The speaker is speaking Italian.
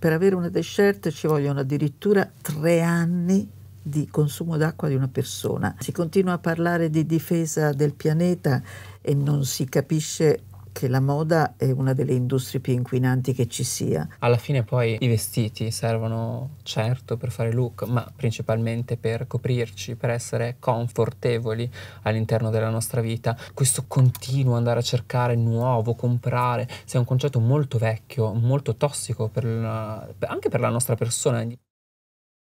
per avere una t ci vogliono addirittura tre anni di consumo d'acqua di una persona. Si continua a parlare di difesa del pianeta e non si capisce che la moda è una delle industrie più inquinanti che ci sia. Alla fine poi i vestiti servono certo per fare look, ma principalmente per coprirci, per essere confortevoli all'interno della nostra vita. Questo continuo andare a cercare nuovo, comprare, sia un concetto molto vecchio, molto tossico per la, anche per la nostra persona.